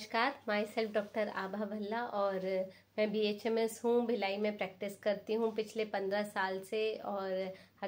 नमस्कार myself doctor Abha Bhalla और मैं बी एच एम एस हूँ भिलाई में प्रैक्टिस करती हूँ पिछले पंद्रह साल से और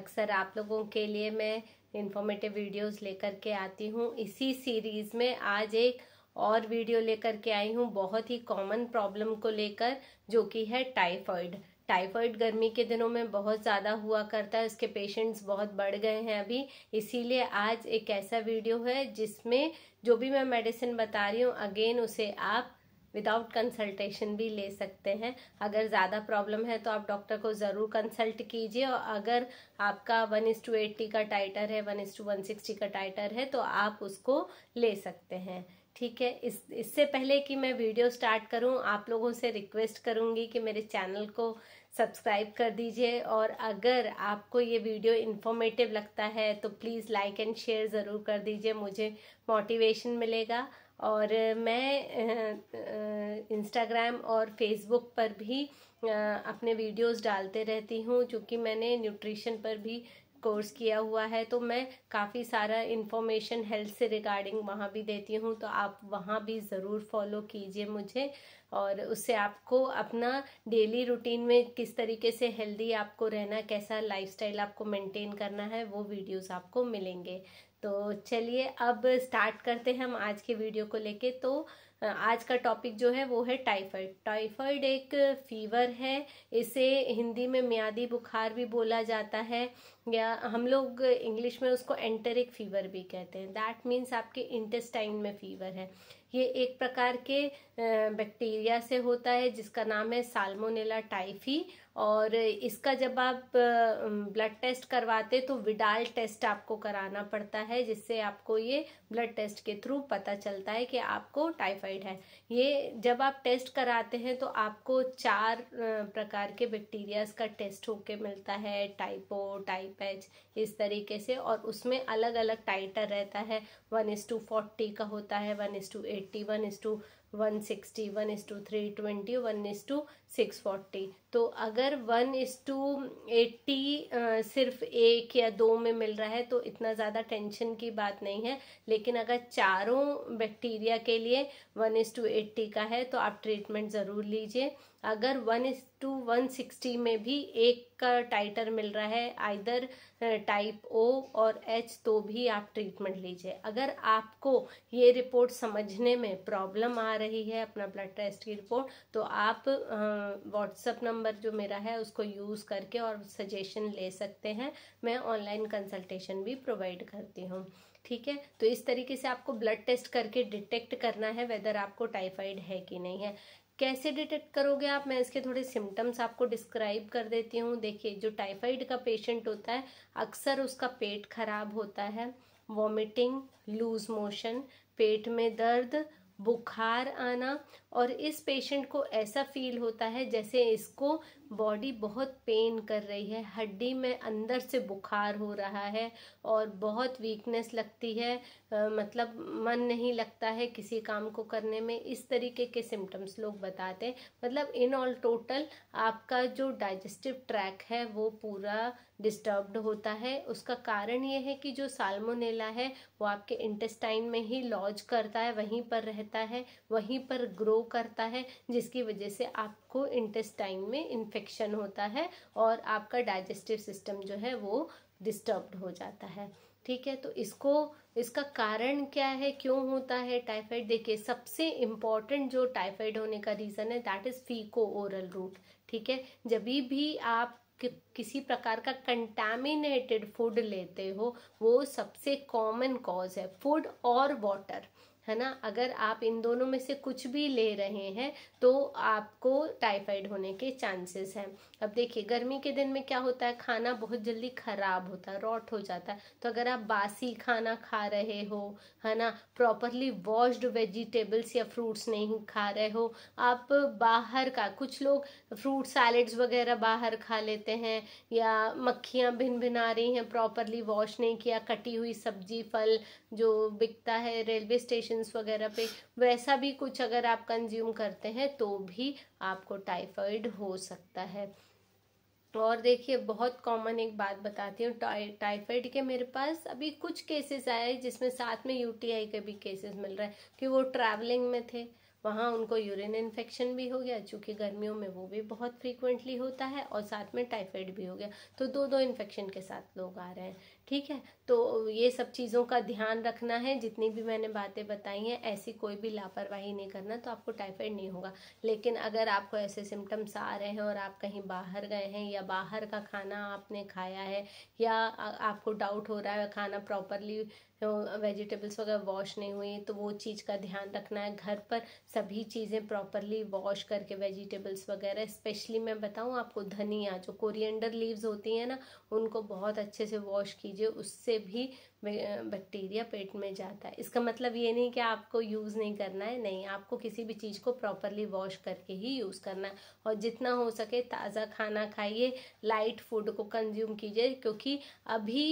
अक्सर आप लोगों के लिए मैं इंफॉर्मेटिव वीडियोस लेकर के आती हूँ इसी सीरीज़ में आज एक और वीडियो लेकर के आई हूँ बहुत ही कॉमन प्रॉब्लम को लेकर जो कि है टाइफॉइड टाइफाइड गर्मी के दिनों में बहुत ज़्यादा हुआ करता है उसके पेशेंट्स बहुत बढ़ गए हैं अभी इसीलिए आज एक ऐसा वीडियो है जिसमें जो भी मैं मेडिसिन बता रही हूँ अगेन उसे आप विदाउट कंसल्टेशन भी ले सकते हैं अगर ज़्यादा प्रॉब्लम है तो आप डॉक्टर को ज़रूर कंसल्ट कीजिए और अगर आपका वन इस टू एट्टी का टाइटर है one is to one sixty का टाइटर है तो आप उसको ले सकते हैं ठीक है इस इससे पहले कि मैं वीडियो स्टार्ट करूं आप लोगों से रिक्वेस्ट करूंगी कि मेरे चैनल को सब्सक्राइब कर दीजिए और अगर आपको ये वीडियो इन्फॉर्मेटिव लगता है तो प्लीज़ लाइक एंड शेयर ज़रूर कर दीजिए मुझे मोटिवेशन मिलेगा और मैं इंस्टाग्राम और फेसबुक पर भी अपने वीडियोस डालते रहती हूँ क्योंकि मैंने न्यूट्रिशन पर भी कोर्स किया हुआ है तो मैं काफ़ी सारा इन्फॉर्मेशन हेल्थ से रिगार्डिंग वहाँ भी देती हूँ तो आप वहाँ भी ज़रूर फॉलो कीजिए मुझे और उससे आपको अपना डेली रूटीन में किस तरीके से हेल्दी आपको रहना कैसा लाइफस्टाइल आपको मेंटेन करना है वो वीडियोस आपको मिलेंगे तो चलिए अब स्टार्ट करते हैं हम आज के वीडियो को लेके तो आज का टॉपिक जो है वो है टाइफाइड टाइफाइड एक फीवर है इसे हिंदी में मियादी बुखार भी बोला जाता है या हम लोग इंग्लिश में उसको एंटरिक फीवर भी कहते हैं दैट मीन्स आपके इंटेस्टाइन में फीवर है ये एक प्रकार के बैक्टीरिया से होता है जिसका नाम है साल्मोनेला टाइफी और इसका जब आप ब्लड टेस्ट करवाते तो विडाल टेस्ट आपको कराना पड़ता है जिससे आपको ये ब्लड टेस्ट के थ्रू पता चलता है कि आपको टाइफाइड है ये जब आप टेस्ट कराते हैं तो आपको चार प्रकार के बैक्टीरियाज का टेस्ट होके मिलता है टाइपो एच इस तरीके से और उसमें अलग अलग टाइटर रहता है वन इस टू फोर्टी का होता है one is to eighty one is to one sixty one is to three twenty one is to six forty तो अगर वन इज़ टू एट्टी सिर्फ एक या दो में मिल रहा है तो इतना ज़्यादा टेंशन की बात नहीं है लेकिन अगर चारों बैक्टीरिया के लिए वन इज़ टू एट्टी का है तो आप ट्रीटमेंट ज़रूर लीजिए अगर one is to one sixty में भी एक का टाइटर मिल रहा है आइदर टाइप ओ और एच तो भी आप ट्रीटमेंट लीजिए अगर आपको ये रिपोर्ट समझने में प्रॉब्लम आ रही है अपना ब्लड टेस्ट की रिपोर्ट तो आप व्हाट्सअप uh, नंबर जो मेरा है उसको यूज़ करके और सजेशन ले सकते हैं मैं ऑनलाइन कंसल्टेशन भी प्रोवाइड करती हूँ ठीक है तो इस तरीके से आपको ब्लड टेस्ट करके डिटेक्ट करना है वेदर आपको टाइफाइड है कि नहीं है कैसे डिटेक्ट करोगे आप मैं इसके थोड़े सिम्टम्स आपको डिस्क्राइब कर देती हूँ देखिए जो टाइफाइड का पेशेंट होता है अक्सर उसका पेट खराब होता है वॉमिटिंग लूज मोशन पेट में दर्द बुखार आना और इस पेशेंट को ऐसा फील होता है जैसे इसको बॉडी बहुत पेन कर रही है हड्डी में अंदर से बुखार हो रहा है और बहुत वीकनेस लगती है आ, मतलब मन नहीं लगता है किसी काम को करने में इस तरीके के सिम्टम्स लोग बताते हैं मतलब इन ऑल टोटल आपका जो डाइजेस्टिव ट्रैक है वो पूरा डिस्टर्ब्ड होता है उसका कारण ये है कि जो साल्मोनेला है वो आपके इंटेस्टाइन में ही लॉज करता है वहीं पर रहता है वहीं पर ग्रो करता है जिसकी वजह से आपको इंटेस्टाइन में इन्फेक्शन होता है और आपका डाइजेस्टिव सिस्टम जो है वो डिस्टर्ब्ड हो जाता है ठीक है तो इसको इसका कारण क्या है क्यों होता है टाइफाइड देखिए सबसे इम्पॉर्टेंट जो टाइफाइड होने का रीज़न है that is faeco oral route ठीक है जब भी आप कि, किसी प्रकार का कंटामिनेटेड फूड लेते हो वो सबसे कॉमन कॉज है फूड और वाटर है ना अगर आप इन दोनों में से कुछ भी ले रहे हैं तो आपको टाइफाइड होने के चांसेस हैं अब देखिए गर्मी के दिन में क्या होता है खाना बहुत जल्दी खराब होता है रॉट हो जाता है तो अगर आप बासी खाना खा रहे हो है ना प्रॉपरली वॉश्ड वेजिटेबल्स या फ्रूट्स नहीं खा रहे हो आप बाहर का कुछ लोग फ्रूट सैलड्स वगैरह बाहर खा लेते हैं या मक्खियाँ भिन भिना रही हैं प्रॉपरली वॉश नहीं किया कटी हुई सब्जी फल जो बिकता है रेलवे स्टेशन मेडिकेशंस वगैरह पे वैसा भी कुछ अगर आप कंज्यूम करते हैं तो भी आपको टाइफाइड हो सकता है और देखिए बहुत कॉमन एक बात बताती हूँ टाइफाइड के मेरे पास अभी कुछ केसेस आए जिसमें साथ में यूटीआई के भी केसेस मिल रहा है कि वो ट्रैवलिंग में थे वहाँ उनको यूरिन इन्फेक्शन भी हो गया चूँकि गर्मियों में वो भी बहुत फ्रीक्वेंटली होता है और साथ में टाइफाइड भी हो गया तो दो दो इन्फेक्शन के साथ लोग आ रहे हैं ठीक है तो ये सब चीज़ों का ध्यान रखना है जितनी भी मैंने बातें बताई हैं ऐसी कोई भी लापरवाही नहीं करना तो आपको टाइफाइड नहीं होगा लेकिन अगर आपको ऐसे सिम्टम्स आ रहे हैं और आप कहीं बाहर गए हैं या बाहर का खाना आपने खाया है या आपको डाउट हो रहा है खाना प्रॉपरली वेजिटेबल्स वगैरह वॉश नहीं हुई तो वो चीज़ का ध्यान रखना है घर पर सभी चीज़ें प्रॉपरली वॉश करके वेजिटेबल्स वगैरह स्पेशली मैं बताऊँ आपको धनिया जो कोरिएंडर लीव्स होती हैं ना उनको बहुत अच्छे से वॉश की लीजिए उससे भी बैक्टीरिया पेट में जाता है इसका मतलब ये नहीं कि आपको यूज़ नहीं करना है नहीं आपको किसी भी चीज़ को प्रॉपरली वॉश करके ही यूज़ करना है और जितना हो सके ताज़ा खाना खाइए लाइट फूड को कंज्यूम कीजिए क्योंकि अभी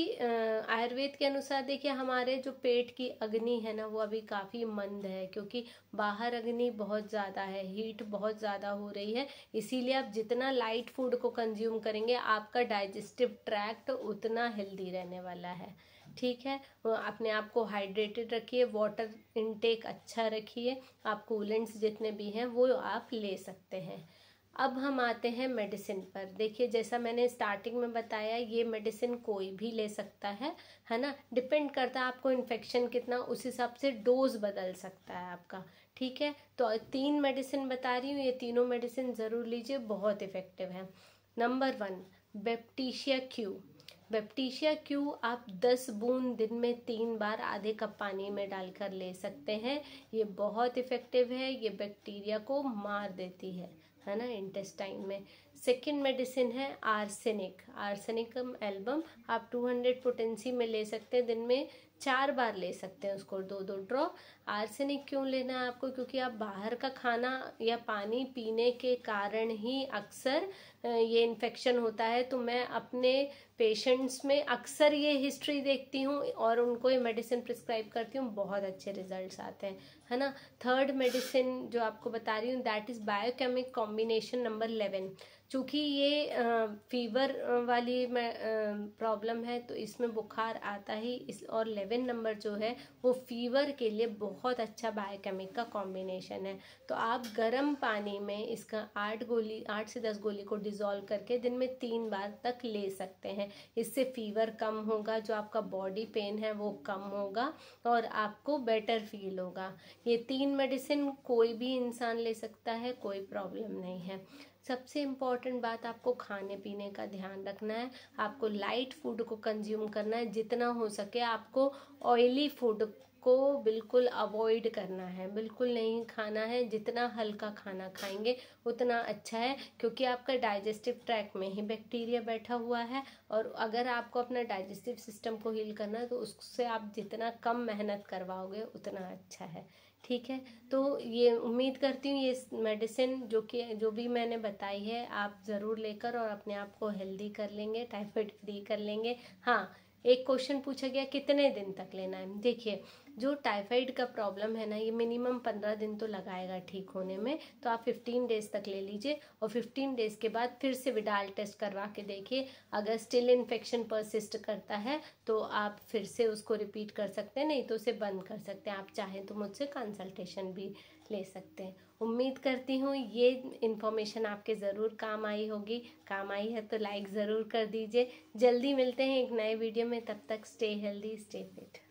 आयुर्वेद के अनुसार देखिए हमारे जो पेट की अग्नि है ना वो अभी काफ़ी मंद है क्योंकि बाहर अग्नि बहुत ज़्यादा है हीट बहुत ज़्यादा हो रही है इसीलिए आप जितना लाइट फूड को कंज्यूम करेंगे आपका डाइजेस्टिव ट्रैक्ट उतना हेल्दी रहने वाला है ठीक ठीक है अपने आप को हाइड्रेटेड रखिए वाटर इनटेक अच्छा रखिए आप कूलेंट्स जितने भी हैं वो आप ले सकते हैं अब हम आते हैं मेडिसिन पर देखिए जैसा मैंने स्टार्टिंग में बताया ये मेडिसिन कोई भी ले सकता है है ना डिपेंड करता है आपको इन्फेक्शन कितना उस हिसाब से डोज बदल सकता है आपका ठीक है तो तीन मेडिसिन बता रही हूँ ये तीनों मेडिसिन ज़रूर लीजिए बहुत इफ़ेक्टिव है number one baptisia Q baptisia Q आप 10 बूंद दिन में तीन बार आधे कप पानी में डालकर ले सकते हैं ये बहुत इफ़ेक्टिव है ये बैक्टीरिया को मार देती है है ना इंटेस्टाइन में सेकेंड मेडिसिन है आर्सेनिक आर्सेनिक एल्बम आप 200 हंड्रेड पोटेंसी में ले सकते हैं दिन में चार बार ले सकते हैं उसको दो दो ड्रॉप आर्सेनिक क्यों लेना है आपको क्योंकि आप बाहर का खाना या पानी पीने के कारण ही अक्सर ये इन्फेक्शन होता है तो मैं अपने पेशेंट्स में अक्सर ये हिस्ट्री देखती हूँ और उनको ये मेडिसिन प्रिस्क्राइब करती हूँ बहुत अच्छे रिजल्ट्स आते हैं है ना थर्ड मेडिसिन जो आपको बता रही हूँ that is biochemic combination number eleven चूँकि ये फीवर वाली प्रॉब्लम है तो इसमें बुखार आता ही इस और इलेवन नंबर जो है वो फीवर के लिए बहुत अच्छा बायोकेमिक का कॉम्बिनेशन है तो आप गर्म पानी में इसका आठ गोली आठ से दस गोली को डिज़ोल्व करके दिन में तीन बार तक ले सकते हैं इससे फीवर कम होगा जो आपका बॉडी पेन है वो कम होगा और आपको बेटर फील होगा ये तीन मेडिसिन कोई भी इंसान ले सकता है कोई प्रॉब्लम नहीं है सबसे इम्पॉर्टेंट बात आपको खाने पीने का ध्यान रखना है आपको लाइट फूड को कंज्यूम करना है जितना हो सके आपको ऑयली फूड को बिल्कुल अवॉइड करना है बिल्कुल नहीं खाना है जितना हल्का खाना खाएंगे उतना अच्छा है क्योंकि आपका डाइजेस्टिव ट्रैक में ही बैक्टीरिया बैठा हुआ है और अगर आपको अपना डाइजेस्टिव सिस्टम को हील करना है तो उससे आप जितना कम मेहनत करवाओगे उतना अच्छा है ठीक है तो ये उम्मीद करती हूँ ये मेडिसिन जो कि जो भी मैंने बताई है आप ज़रूर लेकर और अपने आप को हेल्दी कर लेंगे टाइफाइड फ्री कर लेंगे हाँ एक क्वेश्चन पूछा गया कितने दिन तक लेना है देखिए जो टाइफाइड का प्रॉब्लम है ना ये मिनिमम पंद्रह दिन तो लगाएगा ठीक होने में तो आप फिफ्टीन डेज तक ले लीजिए और फिफ्टीन डेज के बाद फिर से विडाल टेस्ट करवा के देखिए अगर स्टिल इन्फेक्शन परसिस्ट करता है तो आप फिर से उसको रिपीट कर सकते हैं नहीं तो उसे बंद कर सकते हैं आप चाहें तो मुझसे कंसल्टेशन भी ले सकते हैं उम्मीद करती हूँ ये इन्फॉर्मेशन आपके ज़रूर काम आई होगी काम आई है तो लाइक ज़रूर कर दीजिए जल्दी मिलते हैं एक नए वीडियो में तब तक स्टे हेल्दी स्टे फिट